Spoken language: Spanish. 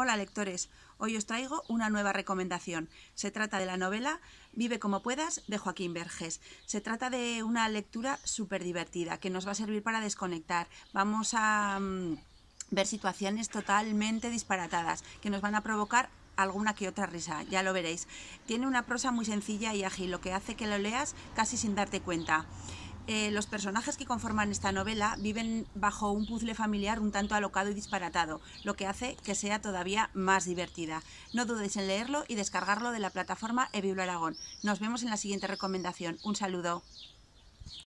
Hola lectores, hoy os traigo una nueva recomendación. Se trata de la novela Vive como puedas de Joaquín Verges. Se trata de una lectura súper divertida que nos va a servir para desconectar. Vamos a mm, ver situaciones totalmente disparatadas que nos van a provocar alguna que otra risa, ya lo veréis. Tiene una prosa muy sencilla y ágil, lo que hace que lo leas casi sin darte cuenta. Eh, los personajes que conforman esta novela viven bajo un puzzle familiar un tanto alocado y disparatado, lo que hace que sea todavía más divertida. No dudes en leerlo y descargarlo de la plataforma eBiblo Aragón. Nos vemos en la siguiente recomendación. Un saludo.